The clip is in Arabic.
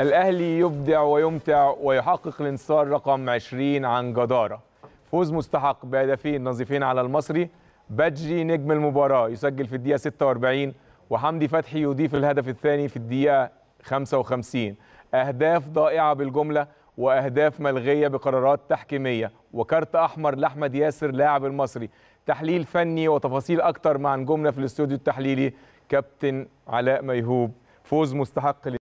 الأهلي يبدع ويمتع ويحقق الانتصار رقم 20 عن جدارة فوز مستحق بهدفين نظيفين على المصري بجري نجم المباراة يسجل في الدقيقة 46 وحمدي فتحي يضيف الهدف الثاني في الدقيقة 55 أهداف ضائعة بالجملة وأهداف ملغية بقرارات تحكيمية وكارت أحمر لأحمد ياسر لاعب المصري تحليل فني وتفاصيل أكتر مع نجومنا في الاستوديو التحليلي كابتن علاء ميهوب فوز مستحق